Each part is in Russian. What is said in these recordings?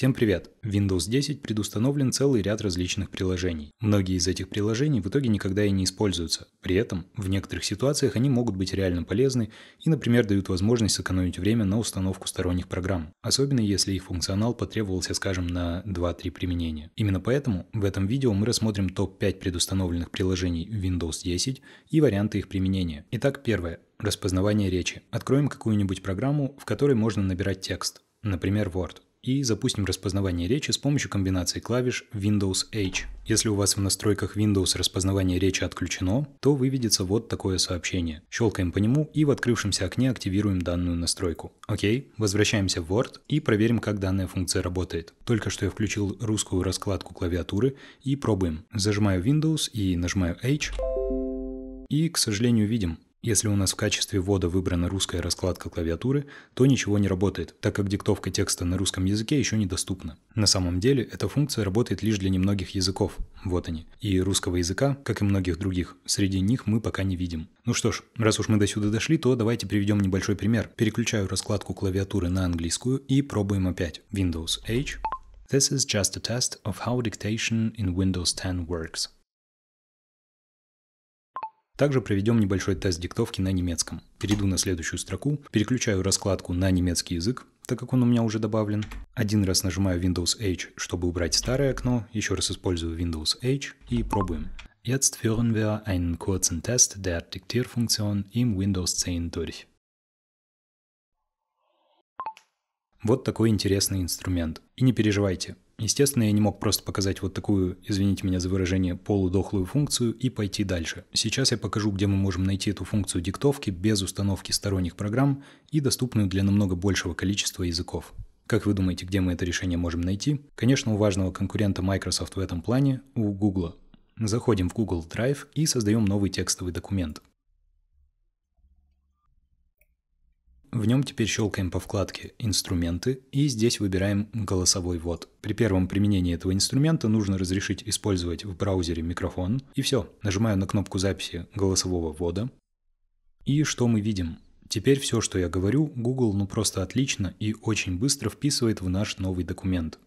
Всем привет! В Windows 10 предустановлен целый ряд различных приложений. Многие из этих приложений в итоге никогда и не используются. При этом в некоторых ситуациях они могут быть реально полезны и, например, дают возможность сэкономить время на установку сторонних программ, особенно если их функционал потребовался, скажем, на 2-3 применения. Именно поэтому в этом видео мы рассмотрим топ-5 предустановленных приложений в Windows 10 и варианты их применения. Итак, первое. Распознавание речи. Откроем какую-нибудь программу, в которой можно набирать текст, например, Word и запустим распознавание речи с помощью комбинации клавиш Windows H. Если у вас в настройках Windows распознавание речи отключено, то выведется вот такое сообщение. Щелкаем по нему и в открывшемся окне активируем данную настройку. Окей, возвращаемся в Word и проверим, как данная функция работает. Только что я включил русскую раскладку клавиатуры и пробуем. Зажимаю Windows и нажимаю H. И, к сожалению, видим, если у нас в качестве ввода выбрана русская раскладка клавиатуры, то ничего не работает, так как диктовка текста на русском языке еще недоступна. На самом деле, эта функция работает лишь для немногих языков, вот они. И русского языка, как и многих других, среди них мы пока не видим. Ну что ж, раз уж мы до сюда дошли, то давайте приведем небольшой пример. Переключаю раскладку клавиатуры на английскую и пробуем опять. Windows H. This is just a test of how dictation in Windows 10 works. Также проведем небольшой тест диктовки на немецком. Перейду на следующую строку, переключаю раскладку на немецкий язык, так как он у меня уже добавлен. Один раз нажимаю Windows H, чтобы убрать старое окно, еще раз использую Windows H и пробуем. Jetzt führen wir einen kurzen Test der Diktierfunktion im Windows 10 durch. Вот такой интересный инструмент. И не переживайте, Естественно, я не мог просто показать вот такую, извините меня за выражение, полудохлую функцию и пойти дальше. Сейчас я покажу, где мы можем найти эту функцию диктовки без установки сторонних программ и доступную для намного большего количества языков. Как вы думаете, где мы это решение можем найти? Конечно, у важного конкурента Microsoft в этом плане, у Google. Заходим в Google Drive и создаем новый текстовый документ. В нем теперь щелкаем по вкладке «Инструменты» и здесь выбираем «Голосовой ввод». При первом применении этого инструмента нужно разрешить использовать в браузере микрофон. И все. Нажимаю на кнопку записи голосового ввода. И что мы видим? Теперь все, что я говорю, Google ну просто отлично и очень быстро вписывает в наш новый документ.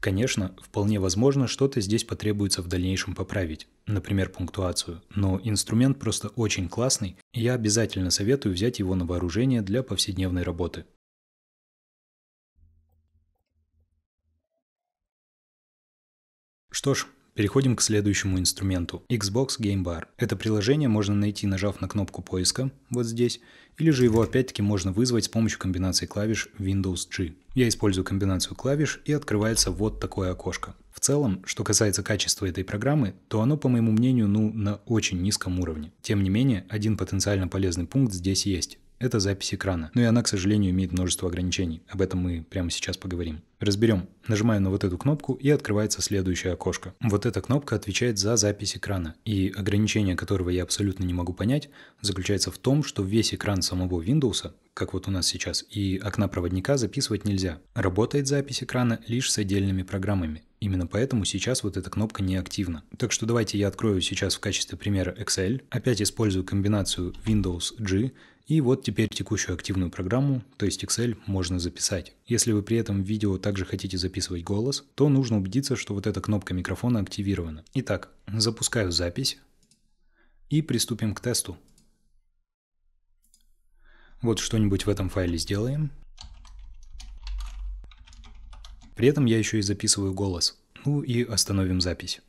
Конечно, вполне возможно, что-то здесь потребуется в дальнейшем поправить, например, пунктуацию, но инструмент просто очень классный, и я обязательно советую взять его на вооружение для повседневной работы. Что ж, Переходим к следующему инструменту – Xbox Game Bar. Это приложение можно найти, нажав на кнопку поиска, вот здесь, или же его опять-таки можно вызвать с помощью комбинации клавиш Windows G. Я использую комбинацию клавиш и открывается вот такое окошко. В целом, что касается качества этой программы, то оно, по моему мнению, ну, на очень низком уровне. Тем не менее, один потенциально полезный пункт здесь есть это запись экрана. Но ну и она, к сожалению, имеет множество ограничений. Об этом мы прямо сейчас поговорим. Разберем. Нажимаю на вот эту кнопку и открывается следующее окошко. Вот эта кнопка отвечает за запись экрана. И ограничение которого я абсолютно не могу понять, заключается в том, что весь экран самого Windows, как вот у нас сейчас, и окна проводника записывать нельзя. Работает запись экрана лишь с отдельными программами. Именно поэтому сейчас вот эта кнопка не активна. Так что давайте я открою сейчас в качестве примера Excel. Опять использую комбинацию Windows G и вот теперь текущую активную программу, то есть Excel, можно записать. Если вы при этом в видео также хотите записывать голос, то нужно убедиться, что вот эта кнопка микрофона активирована. Итак, запускаю запись и приступим к тесту. Вот что-нибудь в этом файле сделаем. При этом я еще и записываю голос. Ну и остановим запись.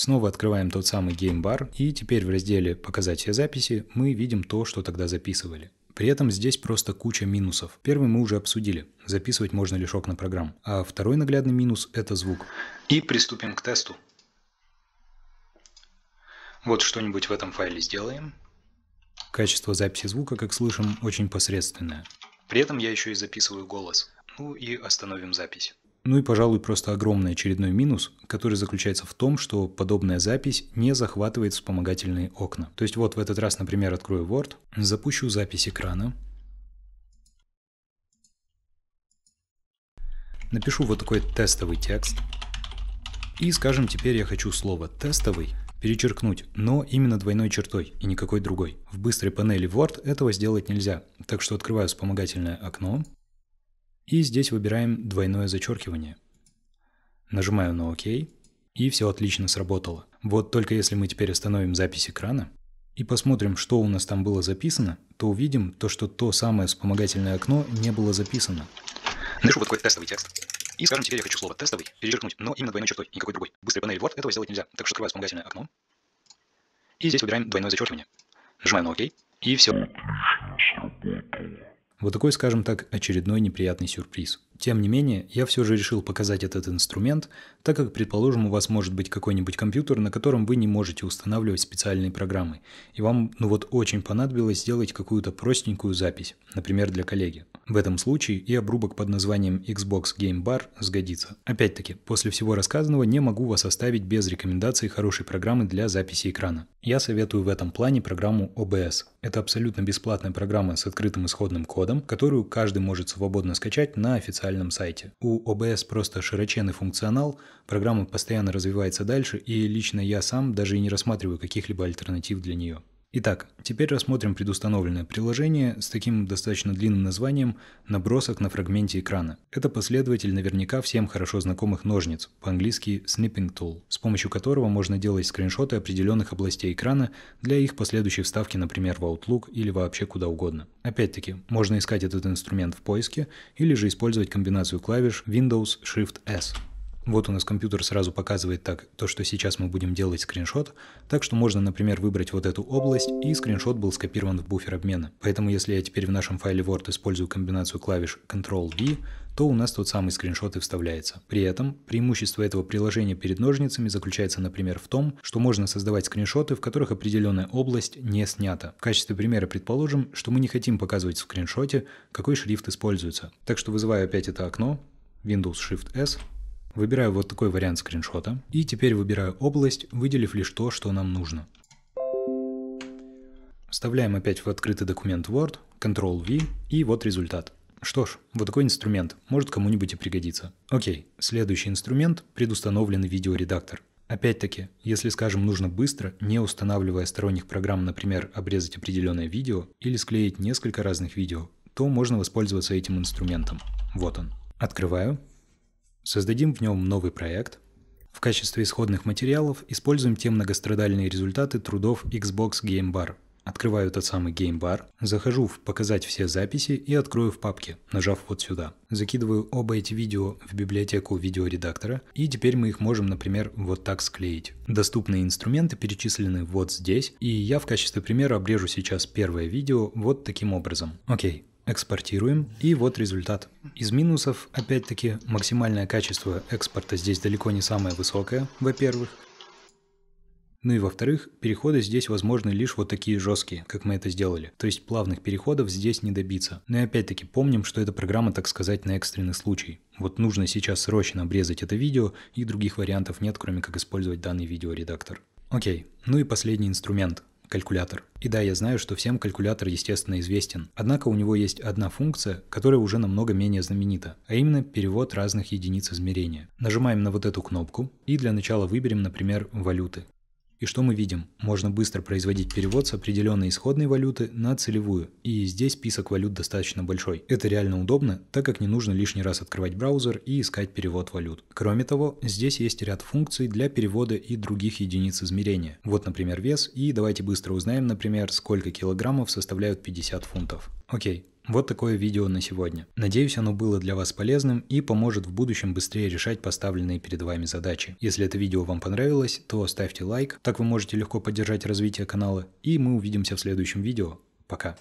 Снова открываем тот самый геймбар, и теперь в разделе «Показать все записи» мы видим то, что тогда записывали. При этом здесь просто куча минусов. Первый мы уже обсудили. Записывать можно лишь окна программ. А второй наглядный минус – это звук. И приступим к тесту. Вот что-нибудь в этом файле сделаем. Качество записи звука, как слышим, очень посредственное. При этом я еще и записываю голос. Ну и остановим запись. Ну и, пожалуй, просто огромный очередной минус, который заключается в том, что подобная запись не захватывает вспомогательные окна. То есть вот в этот раз, например, открою Word, запущу запись экрана, напишу вот такой тестовый текст, и скажем теперь я хочу слово «тестовый» перечеркнуть, но именно двойной чертой и никакой другой. В быстрой панели Word этого сделать нельзя, так что открываю вспомогательное окно, и здесь выбираем двойное зачеркивание. Нажимаю на ОК, и все отлично сработало. Вот только если мы теперь остановим запись экрана и посмотрим, что у нас там было записано, то увидим то, что то самое вспомогательное окно не было записано. Напишу вот такой тестовый текст. И скажем, теперь я хочу слово «тестовый» перечеркнуть, но именно двойной чертой, никакой другой. быстрый панели Word этого сделать нельзя, так что открываю вспомогательное окно. И здесь выбираем двойное зачеркивание. Нажимаем на ОК, и все. Сработало. Вот такой, скажем так, очередной неприятный сюрприз – тем не менее, я все же решил показать этот инструмент, так как, предположим, у вас может быть какой-нибудь компьютер, на котором вы не можете устанавливать специальные программы, и вам ну вот очень понадобилось сделать какую-то простенькую запись, например, для коллеги. В этом случае и обрубок под названием Xbox Game Bar сгодится. Опять-таки, после всего рассказанного не могу вас оставить без рекомендации хорошей программы для записи экрана. Я советую в этом плане программу OBS. Это абсолютно бесплатная программа с открытым исходным кодом, которую каждый может свободно скачать на официальном уникальном сайте. У OBS просто широченный функционал, программа постоянно развивается дальше, и лично я сам даже и не рассматриваю каких-либо альтернатив для нее. Итак, теперь рассмотрим предустановленное приложение с таким достаточно длинным названием «Набросок на фрагменте экрана». Это последователь наверняка всем хорошо знакомых ножниц, по-английски Snipping Tool, с помощью которого можно делать скриншоты определенных областей экрана для их последующей вставки, например, в Outlook или вообще куда угодно. Опять-таки, можно искать этот инструмент в поиске или же использовать комбинацию клавиш Windows Shift S. Вот у нас компьютер сразу показывает так то, что сейчас мы будем делать скриншот, так что можно, например, выбрать вот эту область, и скриншот был скопирован в буфер обмена. Поэтому если я теперь в нашем файле Word использую комбинацию клавиш Ctrl-V, то у нас тот самый скриншот и вставляется. При этом преимущество этого приложения перед ножницами заключается, например, в том, что можно создавать скриншоты, в которых определенная область не снята. В качестве примера предположим, что мы не хотим показывать в скриншоте, какой шрифт используется. Так что вызываю опять это окно, Windows Shift S, Выбираю вот такой вариант скриншота. И теперь выбираю область, выделив лишь то, что нам нужно. Вставляем опять в открытый документ Word, Ctrl-V, и вот результат. Что ж, вот такой инструмент, может кому-нибудь и пригодится. Окей, следующий инструмент – предустановленный видеоредактор. Опять-таки, если, скажем, нужно быстро, не устанавливая сторонних программ, например, обрезать определенное видео или склеить несколько разных видео, то можно воспользоваться этим инструментом. Вот он. Открываю Создадим в нем новый проект. В качестве исходных материалов используем те многострадальные результаты трудов Xbox Game Bar. Открываю тот самый Game Bar, захожу в «Показать все записи» и открою в папке, нажав вот сюда. Закидываю оба эти видео в библиотеку видеоредактора, и теперь мы их можем, например, вот так склеить. Доступные инструменты перечислены вот здесь, и я в качестве примера обрежу сейчас первое видео вот таким образом. Окей, экспортируем, и вот результат. Из минусов, опять-таки, максимальное качество экспорта здесь далеко не самое высокое, во-первых. Ну и во-вторых, переходы здесь возможны лишь вот такие жесткие, как мы это сделали. То есть плавных переходов здесь не добиться. Но ну и опять-таки помним, что эта программа, так сказать, на экстренный случай. Вот нужно сейчас срочно обрезать это видео, и других вариантов нет, кроме как использовать данный видеоредактор. Окей, ну и последний инструмент калькулятор. И да, я знаю, что всем калькулятор, естественно, известен. Однако у него есть одна функция, которая уже намного менее знаменита, а именно перевод разных единиц измерения. Нажимаем на вот эту кнопку и для начала выберем, например, валюты. И что мы видим? Можно быстро производить перевод с определенной исходной валюты на целевую, и здесь список валют достаточно большой. Это реально удобно, так как не нужно лишний раз открывать браузер и искать перевод валют. Кроме того, здесь есть ряд функций для перевода и других единиц измерения. Вот, например, вес, и давайте быстро узнаем, например, сколько килограммов составляют 50 фунтов. Окей, вот такое видео на сегодня. Надеюсь, оно было для вас полезным и поможет в будущем быстрее решать поставленные перед вами задачи. Если это видео вам понравилось, то ставьте лайк, так вы можете легко поддержать развитие канала, и мы увидимся в следующем видео. Пока.